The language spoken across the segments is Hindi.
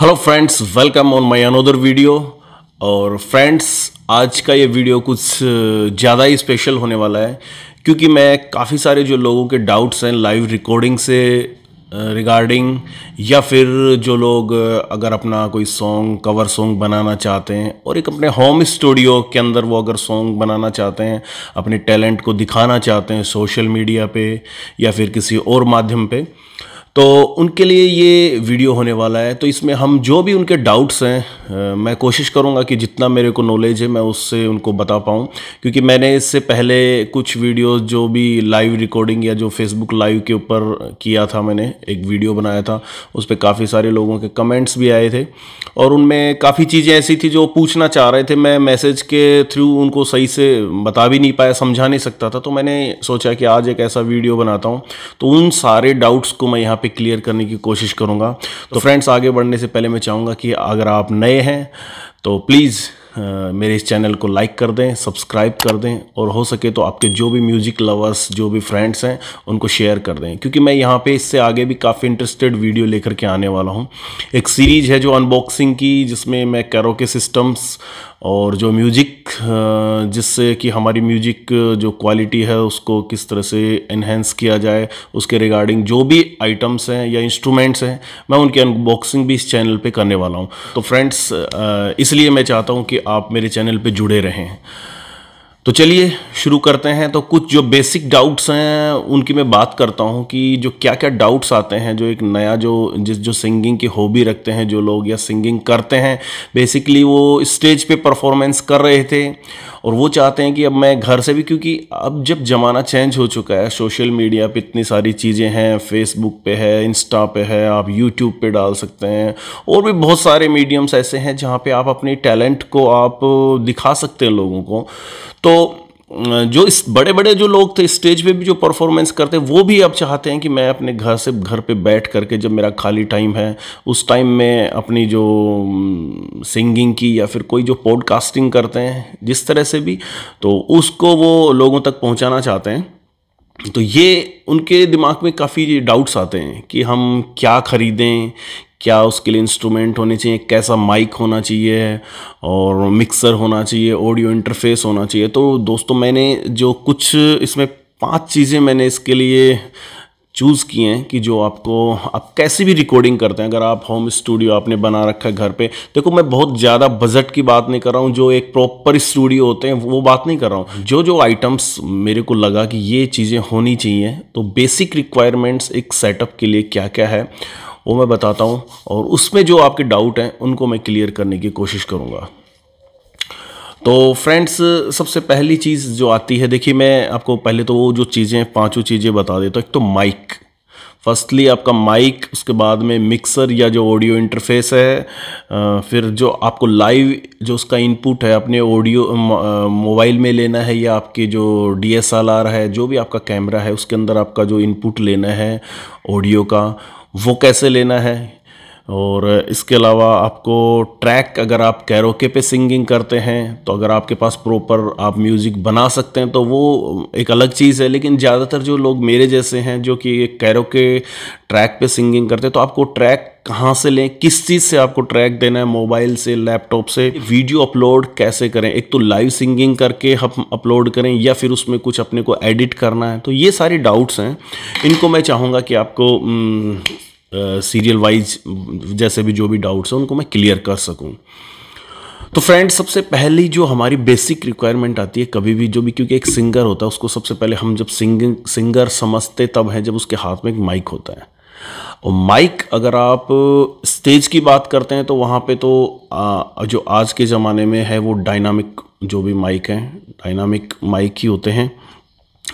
hello friends welcome on my another video और फ्रेंड्स आज का ये वीडियो कुछ ज़्यादा ही स्पेशल होने वाला है क्योंकि मैं काफ़ी सारे जो लोगों के डाउट्स हैं लाइव रिकॉर्डिंग से रिगार्डिंग या फिर जो लोग अगर अपना कोई सॉन्ग कवर सॉन्ग बनाना चाहते हैं और एक अपने होम स्टूडियो के अंदर वो अगर सॉन्ग बनाना चाहते हैं अपने टैलेंट को दिखाना चाहते हैं सोशल मीडिया पे या फिर किसी और माध्यम पे तो उनके लिए ये वीडियो होने वाला है तो इसमें हम जो भी उनके डाउट्स हैं मैं कोशिश करूँगा कि जितना मेरे को नॉलेज है मैं उससे उनको बता पाऊँ क्योंकि मैंने इससे पहले कुछ वीडियोस जो भी लाइव रिकॉर्डिंग या जो फेसबुक लाइव के ऊपर किया था मैंने एक वीडियो बनाया था उस पर काफ़ी सारे लोगों के कमेंट्स भी आए थे और उनमें काफ़ी चीज़ें ऐसी थी जो पूछना चाह रहे थे मैं मैसेज के थ्रू उनको सही से बता भी नहीं पाया समझा नहीं सकता था तो मैंने सोचा कि आज एक ऐसा वीडियो बनाता हूँ तो उन सारे डाउट्स को मैं यहाँ टॉपिक क्लियर करने की कोशिश करूँगा तो फ्रेंड्स आगे बढ़ने से पहले मैं चाहूँगा कि अगर आप नए हैं तो प्लीज़ मेरे इस चैनल को लाइक कर दें सब्सक्राइब कर दें और हो सके तो आपके जो भी म्यूज़िक लवर्स जो भी फ्रेंड्स हैं उनको शेयर कर दें क्योंकि मैं यहाँ पे इससे आगे भी काफ़ी इंटरेस्टेड वीडियो लेकर के आने वाला हूँ एक सीरीज है जो अनबॉक्सिंग की जिसमें मैं कैरोके सिस्टम्स और जो म्यूजिक जिससे कि हमारी म्यूजिक जो क्वालिटी है उसको किस तरह से इन्हेंस किया जाए उसके रिगार्डिंग जो भी आइटम्स हैं या इंस्ट्रूमेंट्स हैं मैं उनकी अनबॉक्सिंग भी इस चैनल पे करने वाला हूँ तो फ्रेंड्स इसलिए मैं चाहता हूँ कि आप मेरे चैनल पे जुड़े रहें तो चलिए शुरू करते हैं तो कुछ जो बेसिक डाउट्स हैं उनकी मैं बात करता हूँ कि जो क्या क्या डाउट्स आते हैं जो एक नया जो जिस जो सिंगिंग की हॉबी रखते हैं जो लोग या सिंगिंग करते हैं बेसिकली वो स्टेज पे परफॉर्मेंस कर रहे थे और वो चाहते हैं कि अब मैं घर से भी क्योंकि अब जब ज़माना चेंज हो चुका है सोशल मीडिया पे इतनी सारी चीज़ें हैं फेसबुक पे है इंस्टा पे है आप यूट्यूब पे डाल सकते हैं और भी बहुत सारे मीडियम्स ऐसे हैं जहाँ पे आप अपने टैलेंट को आप दिखा सकते हैं लोगों को तो जो इस बड़े बड़े जो लोग थे स्टेज पे भी जो परफॉर्मेंस करते वो भी अब चाहते हैं कि मैं अपने घर से घर पे बैठ करके जब मेरा खाली टाइम है उस टाइम में अपनी जो सिंगिंग की या फिर कोई जो पॉडकास्टिंग करते हैं जिस तरह से भी तो उसको वो लोगों तक पहुंचाना चाहते हैं तो ये उनके दिमाग में काफ़ी डाउट्स आते हैं कि हम क्या ख़रीदें क्या उसके लिए इंस्ट्रूमेंट होने चाहिए कैसा माइक होना चाहिए और मिक्सर होना चाहिए ऑडियो इंटरफेस होना चाहिए तो दोस्तों मैंने जो कुछ इसमें पांच चीज़ें मैंने इसके लिए चूज़ किए हैं कि जो आपको आप कैसी भी रिकॉर्डिंग करते हैं अगर आप होम स्टूडियो आपने बना रखा है घर पे देखो मैं बहुत ज़्यादा बजट की बात नहीं कर रहा हूँ जो एक प्रॉपर स्टूडियो होते हैं वो बात नहीं कर रहा हूँ जो जो आइटम्स मेरे को लगा कि ये चीज़ें होनी चाहिए तो बेसिक रिक्वायरमेंट्स एक सेटअप के लिए क्या क्या है वो मैं बताता हूँ और उसमें जो आपके डाउट हैं उनको मैं क्लियर करने की कोशिश करूँगा तो फ्रेंड्स सबसे पहली चीज़ जो आती है देखिए मैं आपको पहले तो वो जो चीज़ें पांचों चीज़ें बता देता हूँ एक तो माइक फर्स्टली आपका माइक उसके बाद में मिक्सर या जो ऑडियो इंटरफेस है फिर जो आपको लाइव जो उसका इनपुट है अपने ऑडियो मोबाइल में लेना है या आपके जो डी है जो भी आपका कैमरा है उसके अंदर आपका जो इनपुट लेना है ऑडियो का वो कैसे लेना है और इसके अलावा आपको ट्रैक अगर आप कैरोके पे सिंगिंग करते हैं तो अगर आपके पास प्रॉपर आप म्यूज़िक बना सकते हैं तो वो एक अलग चीज़ है लेकिन ज़्यादातर जो लोग मेरे जैसे हैं जो कि कैरोके ट्रैक पे सिंगिंग करते हैं तो आपको ट्रैक कहाँ से लें किस चीज़ से आपको ट्रैक देना है मोबाइल से लैपटॉप से वीडियो अपलोड कैसे करें एक तो लाइव सिंगिंग करके हम अपलोड करें या फिर उसमें कुछ अपने को एडिट करना है तो ये सारे डाउट्स हैं इनको मैं चाहूँगा कि आपको हम्म, सीरियल वाइज जैसे भी जो भी डाउट्स हैं उनको मैं क्लियर कर सकूँ तो फ्रेंड्स सबसे पहली जो हमारी बेसिक रिक्वायरमेंट आती है कभी भी जो भी क्योंकि एक सिंगर होता है उसको सबसे पहले हम जब सिंगिंग सिंगर समझते तब हैं जब उसके हाथ में एक माइक होता है और माइक अगर आप स्टेज की बात करते हैं तो वहाँ पे तो आ, जो आज के ज़माने में है वो डायनामिक जो भी माइक हैं डायनामिक माइक ही होते हैं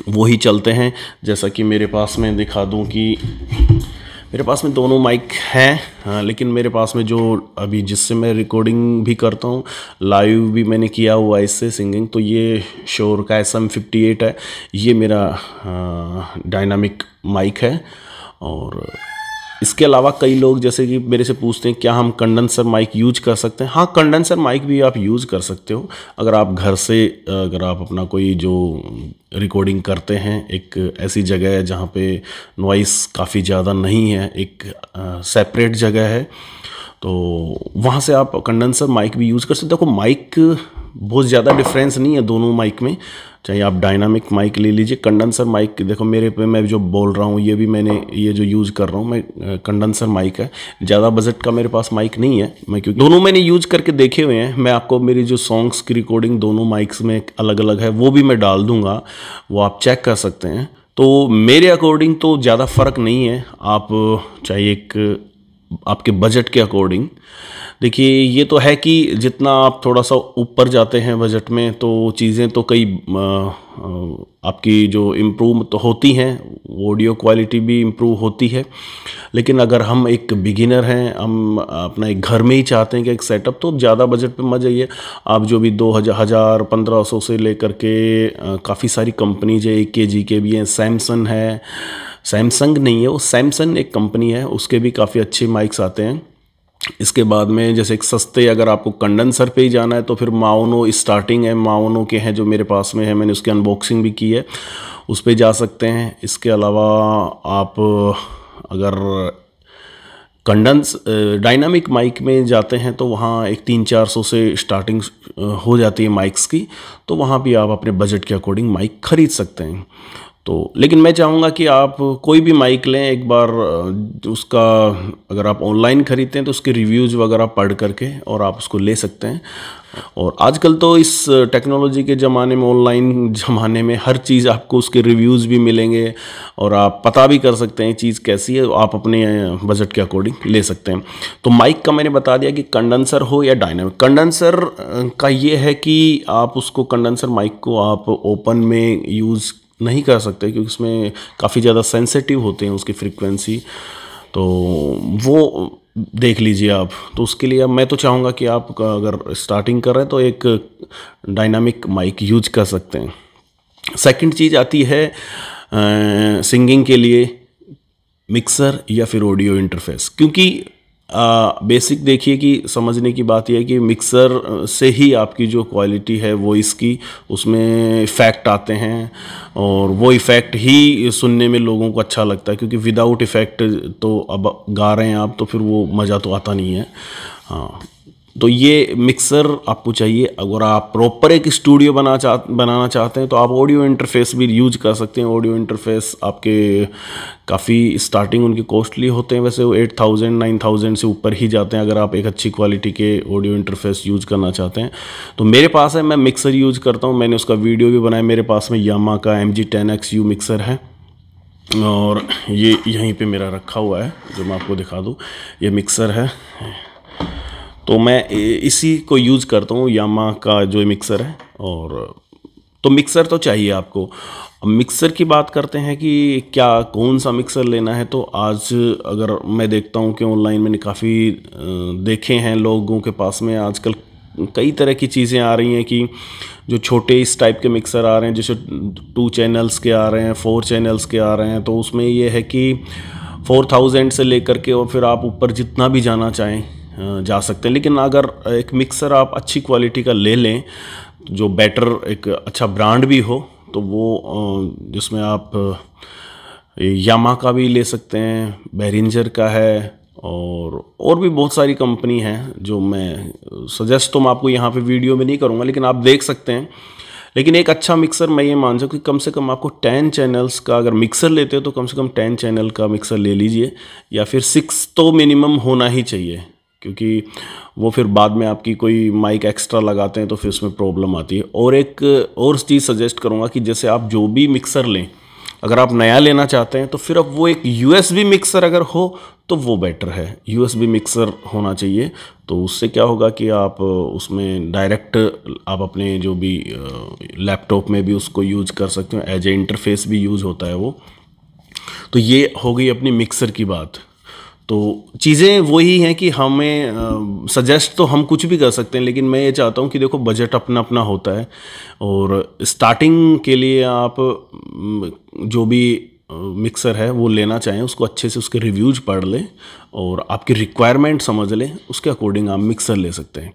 वो ही चलते हैं जैसा कि मेरे पास मैं दिखा दूँ कि मेरे पास में दोनों माइक हैं हाँ, लेकिन मेरे पास में जो अभी जिससे मैं रिकॉर्डिंग भी करता हूँ लाइव भी मैंने किया हुआ इससे सिंगिंग तो ये शोर का एस एम फिफ्टी एट है ये मेरा डायनामिक हाँ, माइक है और इसके अलावा कई लोग जैसे कि मेरे से पूछते हैं क्या हम कंडेंसर माइक यूज कर सकते हैं हाँ कंडेंसर माइक भी आप यूज़ कर सकते हो अगर आप घर से अगर आप अपना कोई जो रिकॉर्डिंग करते हैं एक ऐसी जगह है जहाँ पे नॉइस काफ़ी ज़्यादा नहीं है एक सेपरेट जगह है तो वहाँ से आप कंडेंसर माइक भी यूज़ कर सकते हो देखो माइक बहुत ज़्यादा डिफरेंस नहीं है दोनों माइक में चाहे आप डायनामिक माइक ले लीजिए कंडेंसर माइक देखो मेरे पे मैं जो बोल रहा हूँ ये भी मैंने ये जो यूज़ कर रहा हूँ मैं कंडेंसर माइक है ज़्यादा बजट का मेरे पास माइक नहीं है मैं क्योंकि दोनों मैंने यूज़ करके देखे हुए हैं मैं आपको मेरी जो सॉन्ग्स की रिकॉर्डिंग दोनों माइक्स में अलग अलग है वो भी मैं डाल दूँगा वो आप चेक कर सकते हैं तो मेरे अकॉर्डिंग तो ज़्यादा फ़र्क नहीं है आप चाहे एक आपके बजट के अकॉर्डिंग देखिए ये तो है कि जितना आप थोड़ा सा ऊपर जाते हैं बजट में तो चीज़ें तो कई आपकी जो इम्प्रूव तो होती हैं ऑडियो क्वालिटी भी इम्प्रूव होती है लेकिन अगर हम एक बिगिनर हैं हम अपना एक घर में ही चाहते हैं कि एक सेटअप तो ज़्यादा बजट पे मत जाइए आप जो भी दो हज़ार हज़ार पंद्रह सौ से लेकर के काफ़ी सारी कंपनीज है एक के जी के भी हैं सैमसंग है सैमसंग नहीं है वो सैमसंग एक कंपनी है उसके भी काफ़ी अच्छे माइक्स आते हैं इसके बाद में जैसे एक सस्ते अगर आपको कंडेंसर पे ही जाना है तो फिर माओनो स्टार्टिंग है माओनो के हैं जो मेरे पास में है मैंने उसकी अनबॉक्सिंग भी की है उस पर जा सकते हैं इसके अलावा आप अगर कंडेंस डायनामिक माइक में जाते हैं तो वहाँ एक तीन चार सौ से स्टार्टिंग हो जाती है माइक्स की तो वहाँ भी आप अपने बजट के अकॉर्डिंग माइक ख़रीद सकते हैं तो लेकिन मैं चाहूँगा कि आप कोई भी माइक लें एक बार उसका अगर आप ऑनलाइन ख़रीदते हैं तो उसके रिव्यूज़ वगैरह पढ़ करके और आप उसको ले सकते हैं और आजकल तो इस टेक्नोलॉजी के ज़माने में ऑनलाइन ज़माने में हर चीज़ आपको उसके रिव्यूज़ भी मिलेंगे और आप पता भी कर सकते हैं चीज़ कैसी है आप अपने बजट के अकॉर्डिंग ले सकते हैं तो माइक का मैंने बता दिया कि कंडेंसर हो या डायनामिक कंडेंसर का ये है कि आप उसको कंडेंसर माइक को आप ओपन में यूज़ नहीं कर सकते क्योंकि उसमें काफ़ी ज़्यादा सेंसिटिव होते हैं उसकी फ्रिक्वेंसी तो वो देख लीजिए आप तो उसके लिए मैं तो चाहूँगा कि आप अगर स्टार्टिंग कर रहे हैं तो एक डायनामिक माइक यूज कर सकते हैं सेकंड चीज़ आती है आ, सिंगिंग के लिए मिक्सर या फिर ऑडियो इंटरफेस क्योंकि बेसिक देखिए कि समझने की बात यह है कि मिक्सर से ही आपकी जो क्वालिटी है वो इसकी उसमें इफ़ेक्ट आते हैं और वो इफ़ेक्ट ही सुनने में लोगों को अच्छा लगता है क्योंकि विदाउट इफ़ेक्ट तो अब गा रहे हैं आप तो फिर वो मज़ा तो आता नहीं है हाँ तो ये मिक्सर आपको चाहिए अगर आप प्रॉपर एक स्टूडियो बना चाह बनाना चाहते हैं तो आप ऑडियो इंटरफेस भी यूज कर सकते हैं ऑडियो इंटरफेस आपके काफ़ी स्टार्टिंग उनके कॉस्टली होते हैं वैसे वो एट थाउजेंड नाइन थाउजेंड से ऊपर ही जाते हैं अगर आप एक अच्छी क्वालिटी के ऑडियो इंटरफेस यूज करना चाहते हैं तो मेरे पास है मैं मिक्सर यूज करता हूँ मैंने उसका वीडियो भी बनाया मेरे पास में यामा का M G ten X U mixer है और ये यहीं पर मेरा रखा हुआ है जो मैं आपको दिखा दूँ ये मिक्सर है तो मैं इसी को यूज़ करता हूँ यामा का जो मिक्सर है और तो मिक्सर तो चाहिए आपको मिक्सर की बात करते हैं कि क्या कौन सा मिक्सर लेना है तो आज अगर मैं देखता हूँ कि ऑनलाइन मैंने काफ़ी देखे हैं लोगों के पास में आजकल कई तरह की चीज़ें आ रही हैं कि जो छोटे इस टाइप के मिक्सर आ रहे हैं जैसे टू चैनल्स के आ रहे हैं फोर चैनल्स के आ रहे हैं तो उसमें यह है कि फोर थाउजेंड से लेकर के और फिर आप ऊपर जितना भी जाना चाहें जा सकते हैं लेकिन अगर एक मिक्सर आप अच्छी क्वालिटी का ले लें जो बेटर एक अच्छा ब्रांड भी हो तो वो जिसमें आप यामा का भी ले सकते हैं बेरिंजर का है और और भी बहुत सारी कंपनी हैं जो मैं सजेस्ट तो मैं आपको यहाँ पे वीडियो में नहीं करूँगा लेकिन आप देख सकते हैं लेकिन एक अच्छा मिक्सर मैं ये मान सकूँ कि कम से कम आपको टेन चैनल्स का अगर मिक्सर लेते हो तो कम से कम टेन चैनल का मिक्सर ले लीजिए या फिर सिक्स तो मिनिमम होना ही चाहिए क्योंकि वो फिर बाद में आपकी कोई माइक एक्स्ट्रा लगाते हैं तो फिर उसमें प्रॉब्लम आती है और एक और चीज़ सजेस्ट करूँगा कि जैसे आप जो भी मिक्सर लें अगर आप नया लेना चाहते हैं तो फिर अब वो एक यू मिक्सर अगर हो तो वो बेटर है यू मिक्सर होना चाहिए तो उससे क्या होगा कि आप उसमें डायरेक्ट आप अपने जो भी लैपटॉप में भी उसको यूज कर सकते हो एज ए इंटरफेस भी यूज होता है वो तो ये हो गई अपनी मिक्सर की बात तो चीज़ें वही हैं कि हमें सजेस्ट तो हम कुछ भी कर सकते हैं लेकिन मैं ये चाहता हूँ कि देखो बजट अपना अपना होता है और स्टार्टिंग के लिए आप जो भी मिक्सर है वो लेना चाहें उसको अच्छे से उसके रिव्यूज पढ़ लें और आपकी रिक्वायरमेंट समझ लें उसके अकॉर्डिंग आप मिक्सर ले सकते हैं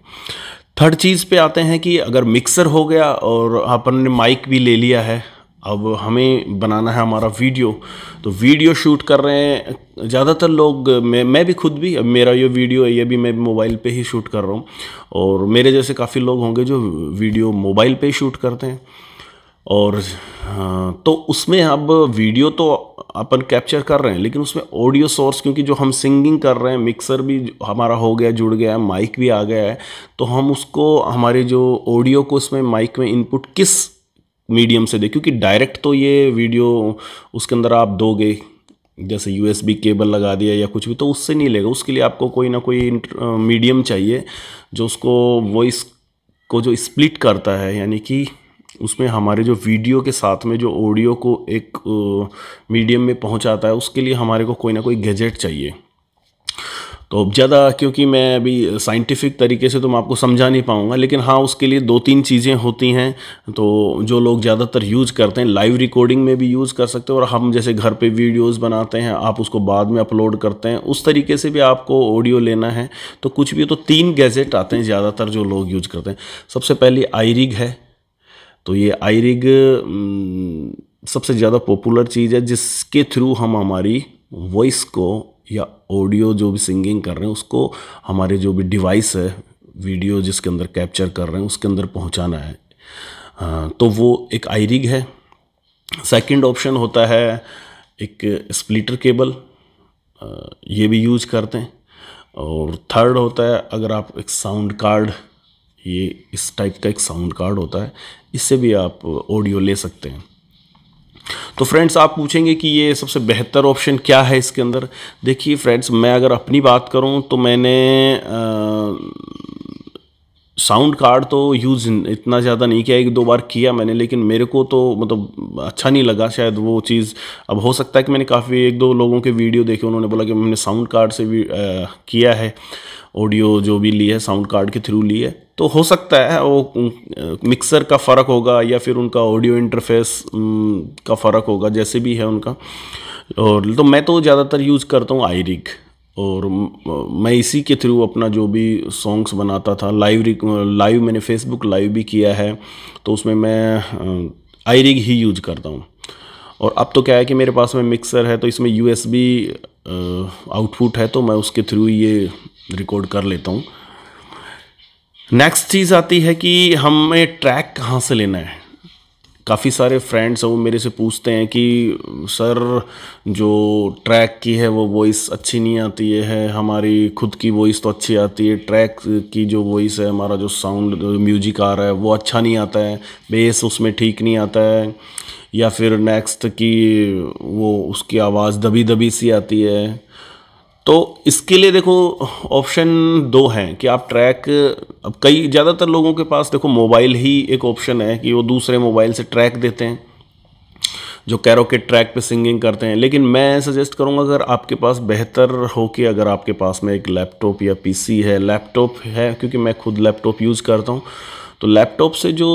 थर्ड चीज़ पे आते हैं कि अगर मिक्सर हो गया और अपन ने माइक भी ले लिया है अब हमें बनाना है हमारा वीडियो तो वीडियो शूट कर रहे हैं ज़्यादातर लोग मैं मैं भी खुद भी अब मेरा ये वीडियो है ये भी मैं मोबाइल पे ही शूट कर रहा हूँ और मेरे जैसे काफ़ी लोग होंगे जो वीडियो मोबाइल पे ही शूट करते हैं और हाँ, तो उसमें अब वीडियो तो अपन कैप्चर कर रहे हैं लेकिन उसमें ऑडियो सोर्स क्योंकि जो हम सिंगिंग कर रहे हैं मिक्सर भी हमारा हो गया जुड़ गया है माइक भी आ गया है तो हम उसको हमारे जो ऑडियो को उसमें माइक में इनपुट किस मीडियम से दे क्योंकि डायरेक्ट तो ये वीडियो उसके अंदर आप दोगे जैसे यू केबल लगा दिया या कुछ भी तो उससे नहीं लेगा उसके लिए आपको कोई ना कोई मीडियम चाहिए जो उसको वॉइस को जो स्प्लिट करता है यानी कि उसमें हमारे जो वीडियो के साथ में जो ऑडियो को एक मीडियम में पहुंचाता है उसके लिए हमारे को कोई ना कोई गैजेट चाहिए तो अब ज़्यादा क्योंकि मैं अभी साइंटिफिक तरीके से तो मैं आपको समझा नहीं पाऊँगा लेकिन हाँ उसके लिए दो तीन चीज़ें होती हैं तो जो लोग ज़्यादातर यूज़ करते हैं लाइव रिकॉर्डिंग में भी यूज़ कर सकते हो और हम जैसे घर पे वीडियोस बनाते हैं आप उसको बाद में अपलोड करते हैं उस तरीके से भी आपको ऑडियो लेना है तो कुछ भी तो तीन गैजेट आते हैं ज़्यादातर जो लोग यूज करते हैं सबसे पहले आईरिग है तो ये आईरिग सबसे ज़्यादा पॉपुलर चीज़ है जिसके थ्रू हम हमारी वॉइस को या ऑडियो जो भी सिंगिंग कर रहे हैं उसको हमारे जो भी डिवाइस है वीडियो जिसके अंदर कैप्चर कर रहे हैं उसके अंदर पहुंचाना है तो वो एक आई रिग है सेकंड ऑप्शन होता है एक स्प्लिटर केबल ये भी यूज करते हैं और थर्ड होता है अगर आप एक साउंड कार्ड ये इस टाइप का एक साउंड कार्ड होता है इससे भी आप ऑडियो ले सकते हैं तो फ्रेंड्स आप पूछेंगे कि ये सबसे बेहतर ऑप्शन क्या है इसके अंदर देखिए फ्रेंड्स मैं अगर अपनी बात करूं तो मैंने आ, साउंड कार्ड तो यूज़ इतना ज़्यादा नहीं किया एक दो बार किया मैंने लेकिन मेरे को तो मतलब अच्छा नहीं लगा शायद वो चीज़ अब हो सकता है कि मैंने काफ़ी एक दो लोगों के वीडियो देखे उन्होंने बोला कि मैंने साउंड कार्ड से भी आ, किया है ऑडियो जो भी ली है साउंड कार्ड के थ्रू ली है तो हो सकता है वो मिक्सर का फ़र्क होगा या फिर उनका ऑडियो इंटरफेस का फ़र्क होगा जैसे भी है उनका और तो मैं तो ज़्यादातर यूज़ करता हूँ आईरिग और मैं इसी के थ्रू अपना जो भी सॉन्ग्स बनाता था लाइव लाइव मैंने फेसबुक लाइव भी किया है तो उसमें मैं आई रिग ही यूज करता हूँ और अब तो क्या है कि मेरे पास में मिक्सर है तो इसमें यू आउटपुट है तो मैं उसके थ्रू ये रिकॉर्ड कर लेता हूँ नेक्स्ट चीज़ आती है कि हमें ट्रैक कहाँ से लेना है काफ़ी सारे फ्रेंड्स हैं वो मेरे से पूछते हैं कि सर जो ट्रैक की है वो वॉइस अच्छी नहीं आती है हमारी खुद की वॉइस तो अच्छी आती है ट्रैक की जो वॉइस है हमारा जो साउंड म्यूजिक आ रहा है वो अच्छा नहीं आता है बेस उसमें ठीक नहीं आता है या फिर नेक्स्ट की वो उसकी आवाज़ दबी दबी सी आती है तो इसके लिए देखो ऑप्शन दो हैं कि आप ट्रैक अब कई ज़्यादातर लोगों के पास देखो मोबाइल ही एक ऑप्शन है कि वो दूसरे मोबाइल से ट्रैक देते हैं जो के ट्रैक पे सिंगिंग करते हैं लेकिन मैं सजेस्ट करूँगा अगर आपके पास बेहतर हो कि अगर आपके पास में एक लैपटॉप या पीसी है लैपटॉप है क्योंकि मैं खुद लैपटॉप यूज़ करता हूँ तो लैपटॉप से जो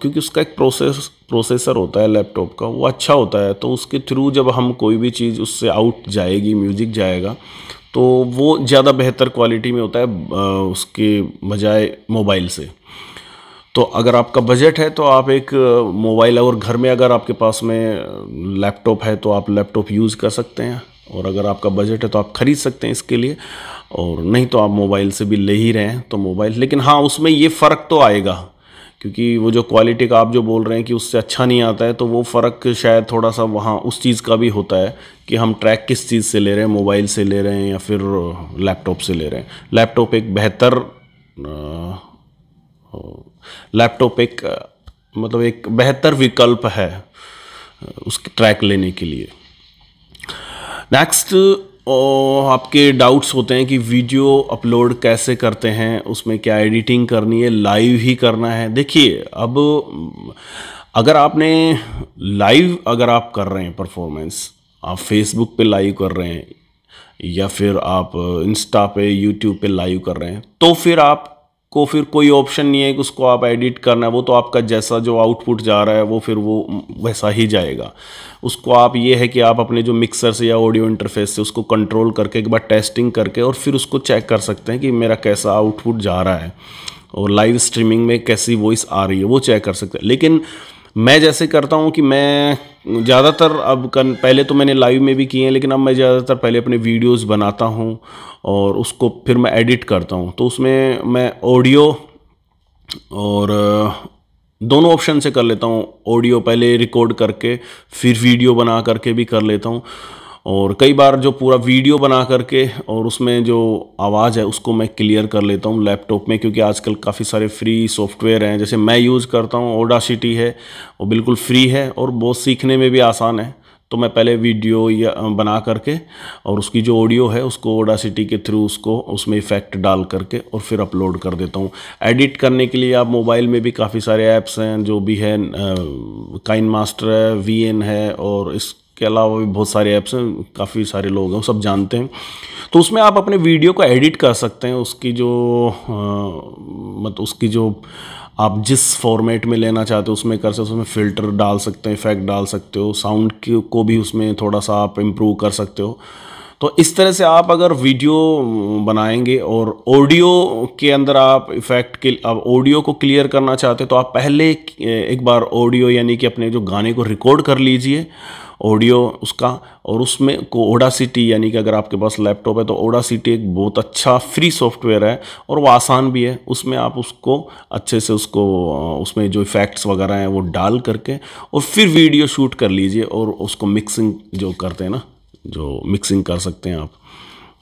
क्योंकि उसका एक प्रोसेस प्रोसेसर होता है लैपटॉप का वो अच्छा होता है तो उसके थ्रू जब हम कोई भी चीज़ उससे आउट जाएगी म्यूज़िक जाएगा तो वो ज़्यादा बेहतर क्वालिटी में होता है उसके बजाय मोबाइल से तो अगर आपका बजट है तो आप एक मोबाइल और घर में अगर आपके पास में लैपटॉप है तो आप लैपटॉप यूज़ कर सकते हैं और अगर आपका बजट है तो आप ख़रीद सकते हैं इसके लिए और नहीं तो आप मोबाइल से भी ले ही रहे हैं तो मोबाइल लेकिन हाँ उसमें ये फ़र्क तो आएगा क्योंकि वो जो क्वालिटी का आप जो बोल रहे हैं कि उससे अच्छा नहीं आता है तो वो फ़र्क शायद थोड़ा सा वहाँ उस चीज़ का भी होता है कि हम ट्रैक किस चीज़ से ले रहे हैं मोबाइल से ले रहे हैं या फिर लैपटॉप से ले रहे हैं लैपटॉप एक बेहतर लैपटॉप एक मतलब एक बेहतर विकल्प है उसके ट्रैक लेने के लिए नेक्स्ट आपके डाउट्स होते हैं कि वीडियो अपलोड कैसे करते हैं उसमें क्या एडिटिंग करनी है लाइव ही करना है देखिए अब अगर आपने लाइव अगर आप कर रहे हैं परफॉर्मेंस आप फेसबुक पे लाइव कर रहे हैं या फिर आप इंस्टा पे यूट्यूब पे लाइव कर रहे हैं तो फिर आप को फिर कोई ऑप्शन नहीं है कि उसको आप एडिट करना है वो तो आपका जैसा जो आउटपुट जा रहा है वो फिर वो वैसा ही जाएगा उसको आप ये है कि आप अपने जो मिक्सर से या ऑडियो इंटरफेस से उसको कंट्रोल करके एक बार टेस्टिंग करके और फिर उसको चेक कर सकते हैं कि मेरा कैसा आउटपुट जा रहा है और लाइव स्ट्रीमिंग में कैसी वॉइस आ रही है वो चेक कर सकते हैं लेकिन मैं जैसे करता हूँ कि मैं ज़्यादातर अब कन पहले तो मैंने लाइव में भी किए हैं लेकिन अब मैं ज़्यादातर पहले अपने वीडियोस बनाता हूँ और उसको फिर मैं एडिट करता हूँ तो उसमें मैं ऑडियो और दोनों ऑप्शन से कर लेता हूँ ऑडियो पहले रिकॉर्ड करके फिर वीडियो बना करके भी कर लेता हूँ और कई बार जो पूरा वीडियो बना करके और उसमें जो आवाज़ है उसको मैं क्लियर कर लेता हूँ लैपटॉप में क्योंकि आजकल काफ़ी सारे फ्री सॉफ्टवेयर हैं जैसे मैं यूज़ करता हूँ ओडासिटी है वो बिल्कुल फ्री है और बहुत सीखने में भी आसान है तो मैं पहले वीडियो या बना करके और उसकी जो ऑडियो है उसको ओडासिटी के थ्रू उसको उसमें इफ़ेक्ट डाल करके और फिर अपलोड कर देता हूँ एडिट करने के लिए आप मोबाइल में भी काफ़ी सारे ऐप्स हैं जो भी है काइन मास्टर है वी है और इस के अलावा भी बहुत सारे ऐप्स हैं काफ़ी सारे लोग हैं सब जानते हैं तो उसमें आप अपने वीडियो को एडिट कर सकते हैं उसकी जो मतलब उसकी जो आप जिस फॉर्मेट में लेना चाहते हो उसमें कर सकते हो उसमें फ़िल्टर डाल सकते हैं इफेक्ट डाल सकते हो साउंड को भी उसमें थोड़ा सा आप इम्प्रूव कर सकते हो तो इस तरह से आप अगर वीडियो बनाएंगे और ऑडियो के अंदर आप इफेक्ट के अब ऑडियो को क्लियर करना चाहते हो तो आप पहले एक बार ऑडियो यानी कि अपने जो गाने को रिकॉर्ड कर लीजिए ऑडियो उसका और उसमें को ओडा सिटी यानी कि अगर आपके पास लैपटॉप है तो ओडा सिटी एक बहुत अच्छा फ्री सॉफ्टवेयर है और वो आसान भी है उसमें आप उसको अच्छे से उसको उसमें जो इफ़ेक्ट्स वगैरह हैं वो डाल करके और फिर वीडियो शूट कर लीजिए और उसको मिक्सिंग जो करते हैं ना जो मिक्सिंग कर सकते हैं आप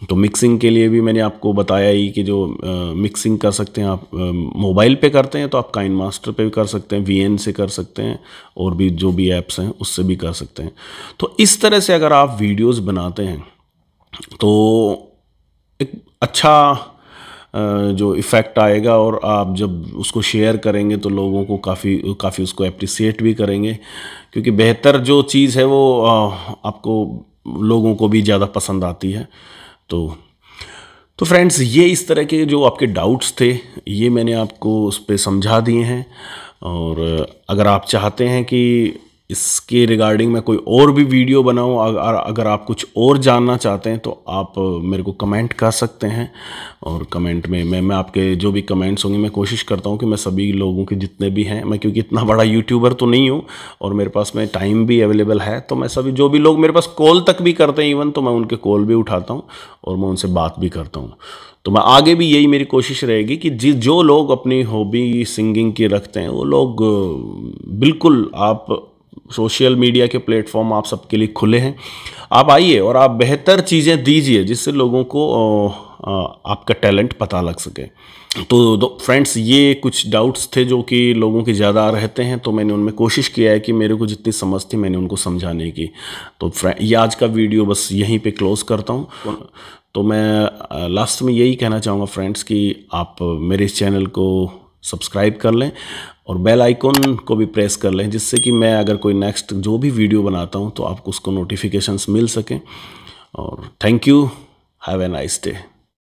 तो मिक्सिंग के लिए भी मैंने आपको बताया ही कि जो आ, मिक्सिंग कर सकते हैं आप मोबाइल पे करते हैं तो आप काइन मास्टर पर भी कर सकते हैं वी से कर सकते हैं और भी जो भी ऐप्स हैं उससे भी कर सकते हैं तो इस तरह से अगर आप वीडियोस बनाते हैं तो एक अच्छा जो इफ़ेक्ट आएगा और आप जब उसको शेयर करेंगे तो लोगों को काफ़ी काफ़ी उसको अप्रिसिएट भी करेंगे क्योंकि बेहतर जो चीज़ है वो आपको लोगों को भी ज़्यादा पसंद आती है तो तो फ्रेंड्स ये इस तरह के जो आपके डाउट्स थे ये मैंने आपको उस पर समझा दिए हैं और अगर आप चाहते हैं कि इसके रिगार्डिंग मैं कोई और भी वीडियो बनाऊँ अगर अगर आप कुछ और जानना चाहते हैं तो आप मेरे को कमेंट कर सकते हैं और कमेंट में मैं मैं आपके जो भी कमेंट्स होंगे मैं कोशिश करता हूँ कि मैं सभी लोगों के जितने भी हैं मैं क्योंकि इतना बड़ा यूट्यूबर तो नहीं हूँ और मेरे पास में टाइम भी अवेलेबल है तो मैं सभी जो भी लोग मेरे पास कॉल तक भी करते हैं इवन तो मैं उनके कॉल भी उठाता हूँ और मैं उनसे बात भी करता हूँ तो मैं आगे भी यही मेरी कोशिश रहेगी कि जिस जो लोग अपनी हॉबी सिंगिंग की रखते हैं वो लोग बिल्कुल आप सोशल मीडिया के प्लेटफॉर्म आप सबके लिए खुले हैं आप आइए और आप बेहतर चीज़ें दीजिए जिससे लोगों को आपका टैलेंट पता लग सके तो, तो फ्रेंड्स ये कुछ डाउट्स थे जो कि लोगों के ज़्यादा रहते हैं तो मैंने उनमें कोशिश किया है कि मेरे को जितनी समझ थी मैंने उनको समझाने की तो ये आज का वीडियो बस यहीं पे क्लोज़ करता हूँ तो मैं लास्ट में यही कहना चाहूँगा फ्रेंड्स कि आप मेरे इस चैनल को सब्सक्राइब कर लें और बेल आइकॉन को भी प्रेस कर लें जिससे कि मैं अगर कोई नेक्स्ट जो भी वीडियो बनाता हूँ तो आपको उसको नोटिफिकेशंस मिल सकें और thank you have a nice day